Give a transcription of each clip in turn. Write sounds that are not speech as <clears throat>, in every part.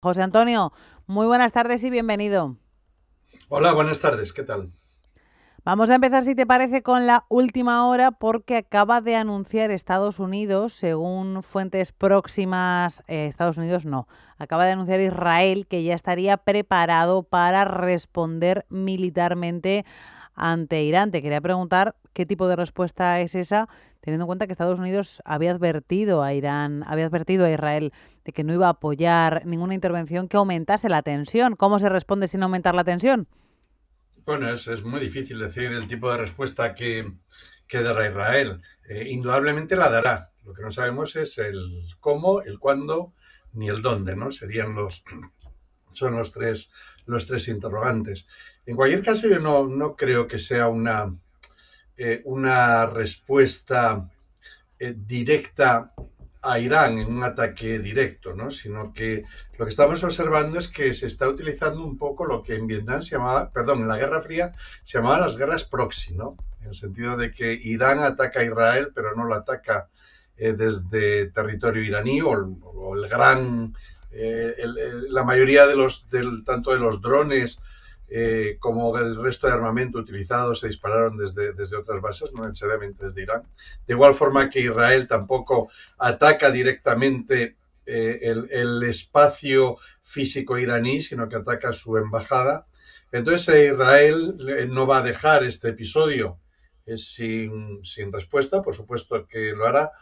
José Antonio, muy buenas tardes y bienvenido. Hola, buenas tardes, ¿qué tal? Vamos a empezar, si te parece, con la última hora porque acaba de anunciar Estados Unidos, según fuentes próximas, eh, Estados Unidos no, acaba de anunciar Israel que ya estaría preparado para responder militarmente ante Irán. Te quería preguntar qué tipo de respuesta es esa, teniendo en cuenta que Estados Unidos había advertido a Irán, había advertido a Israel de que no iba a apoyar ninguna intervención que aumentase la tensión. ¿Cómo se responde sin aumentar la tensión? Bueno, es, muy difícil decir el tipo de respuesta que, que dará Israel. Eh, indudablemente la dará. Lo que no sabemos es el cómo, el cuándo ni el dónde, ¿no? Serían los <clears throat> son los tres los tres interrogantes. En cualquier caso, yo no, creo que sea una, eh, una respuesta eh, directa a Irán en un ataque directo, sino que lo que estamos observando es que se está utilizando un poco lo que en Vietnam se llamaba, perdón, en la Guerra Fría se llamaban las guerras proxy, en el sentido de que Irán ataca a Israel, pero no lo ataca eh, desde territorio iraní o, el gran, la mayoría de los, tanto de los drones eh, como el resto de armamento utilizado se dispararon desde, desde otras bases, no necesariamente desde Irán. De igual forma que Israel tampoco ataca directamente eh, el, espacio físico iraní, sino que ataca su embajada. Entonces eh, Israel no va a dejar este episodio sin, sin, respuesta, por supuesto que lo hará,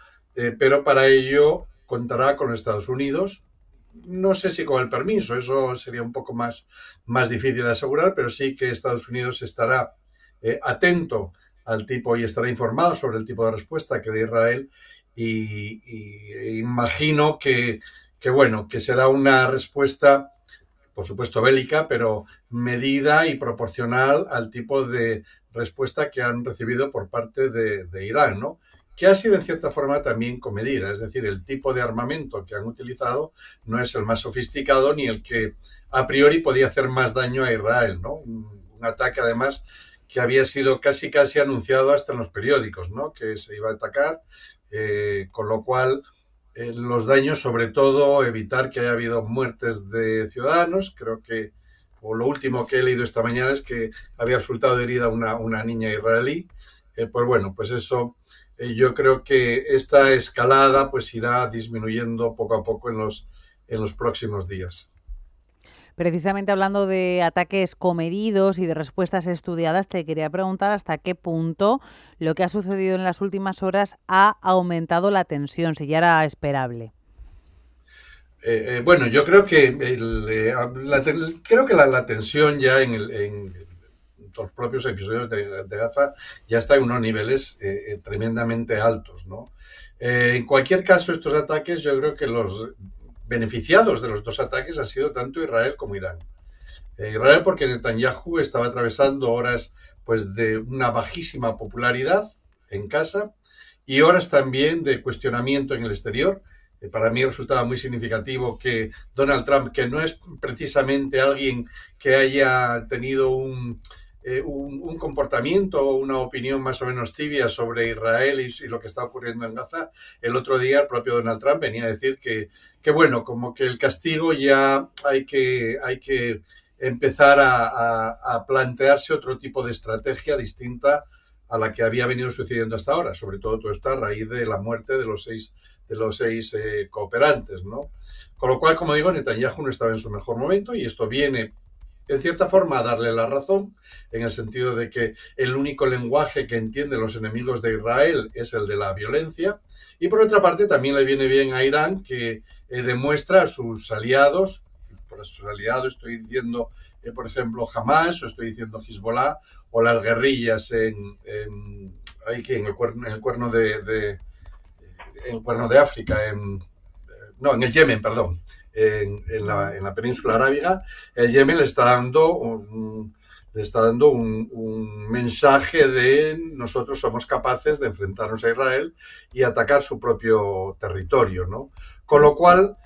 pero para ello contará con Estados Unidos, no sé si con el permiso, eso sería un poco más, difícil de asegurar, pero sí que Estados Unidos estará eh, atento al tipo y estará informado sobre el tipo de respuesta que dé Israel y, e imagino que, que, bueno, que será una respuesta por supuesto bélica, pero medida y proporcional al tipo de respuesta que han recibido por parte de, de Irán, ¿no? que ha sido en cierta forma también comedida, es decir, el tipo de armamento que han utilizado no es el más sofisticado ni el que a priori podía hacer más daño a Israel, ¿no? Un, ataque además que había sido casi casi anunciado hasta en los periódicos, ¿no? Que se iba a atacar, eh, con lo cual eh, los daños, sobre todo, evitar que haya habido muertes de ciudadanos, creo que o lo último que he leído esta mañana es que había resultado herida una, niña israelí. Eh, pues bueno, pues eso yo creo que esta escalada pues irá disminuyendo poco a poco en los, en los próximos días. Precisamente hablando de ataques comedidos y de respuestas estudiadas, te quería preguntar hasta qué punto lo que ha sucedido en las últimas horas ha aumentado la tensión, si ya era esperable. Eh, eh, bueno, yo creo que, eh, la, creo que la, tensión ya en, el, en los propios episodios de, Gaza ya está en unos niveles eh, eh, tremendamente altos. ¿no? Eh, en cualquier caso, estos ataques, yo creo que los beneficiados de los dos ataques han sido tanto Israel como Irán. Israel porque Netanyahu estaba atravesando horas pues, de una bajísima popularidad en casa y horas también de cuestionamiento en el exterior. para mí resultaba muy significativo que Donald Trump, que no es precisamente alguien que haya tenido un, eh, un, comportamiento o una opinión más o menos tibia sobre Israel y, lo que está ocurriendo en Gaza. El otro día el propio Donald Trump venía a decir que, bueno, como que el castigo ya hay que, hay que empezar a, plantearse otro tipo de estrategia distinta a la que había venido sucediendo hasta ahora, sobre todo todo esto a raíz de la muerte de los seis, de los seis eh, cooperantes, ¿no? Con lo cual, como digo, Netanyahu no estaba en su mejor momento y esto viene en cierta forma, darle la razón, en el sentido de que el único lenguaje que entienden los enemigos de Israel es el de la violencia. Y por otra parte, también le viene bien a Irán que eh, demuestra a sus aliados, por sus aliados estoy diciendo, eh, por ejemplo, Hamas, o estoy diciendo Hezbollah, o las guerrillas en, el, cuerno, en el cuerno de, el cuerno de África, en, eh, no, en el Yemen, perdón en, la, península arábiga, el Yemen le está dando un, le está dando un, mensaje de nosotros somos capaces de enfrentarnos a Israel y atacar su propio territorio, ¿no? Con lo cual,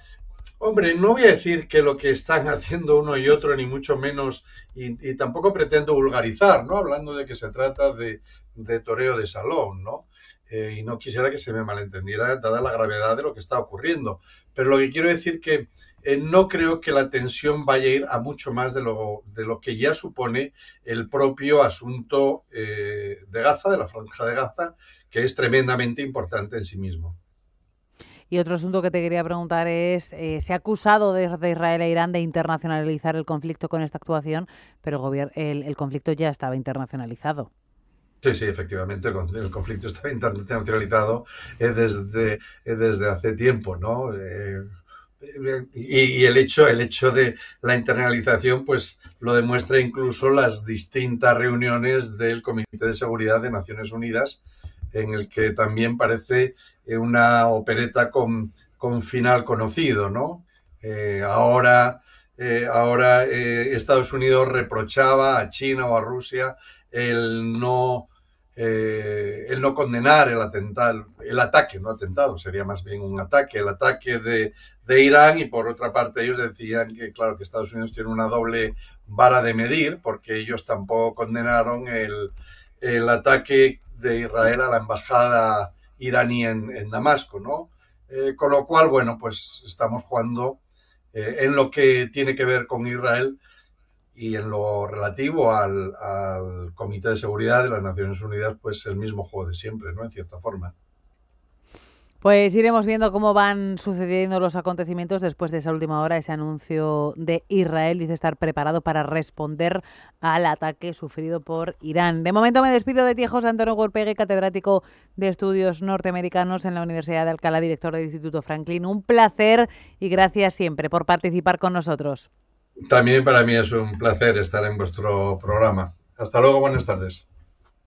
hombre, no voy a decir que lo que están <laughs> haciendo uno y otro, ni mucho menos, y, tampoco pretendo vulgarizar, ¿no? Hablando de que se trata de, de toreo de salón, ¿no? Eh, y no quisiera que se me malentendiera dada la gravedad de lo que está ocurriendo. Pero lo que quiero decir que eh, no creo que la tensión vaya a ir a mucho más de lo, de lo que ya supone el propio asunto eh, de Gaza, de la franja de Gaza, que es tremendamente importante en sí mismo. Y otro asunto que te quería preguntar es, se ha acusado desde Israel e Irán de internacionalizar el conflicto con esta actuación, pero el, el conflicto ya estaba internacionalizado. Sí, sí, efectivamente, el conflicto está internacionalizado eh, desde, eh, desde hace tiempo, ¿no? Eh, y, el hecho, el hecho de la internalización, pues lo demuestra incluso las distintas reuniones del Comité de Seguridad de Naciones Unidas, en el que también parece una opereta con, con final conocido, ¿no? ahora ahora Estados Unidos reprochaba a China o a Rusia el no eh, el no condenar el atentado, el ataque, no atentado, sería más bien un ataque, el ataque de, Irán y por otra parte ellos decían que claro que Estados Unidos tiene una doble vara de medir porque ellos tampoco condenaron el, ataque de Israel a la embajada iraní en, Damasco, ¿no? Eh, con lo cual, bueno, pues estamos jugando eh, en lo que tiene que ver con Israel y en lo relativo al, Comité de Seguridad de las Naciones Unidas, pues el mismo juego de siempre, ¿no? En cierta forma. Pues iremos viendo cómo van sucediendo los acontecimientos después de esa última hora, ese anuncio de Israel, dice estar preparado para responder al ataque sufrido por Irán. De momento me despido de ti, José Antonio Gorpegue, catedrático de estudios norteamericanos en la Universidad de Alcalá, director del Instituto Franklin. Un placer y gracias siempre por participar con nosotros. También para mí es un placer estar en vuestro programa. Hasta luego, buenas tardes.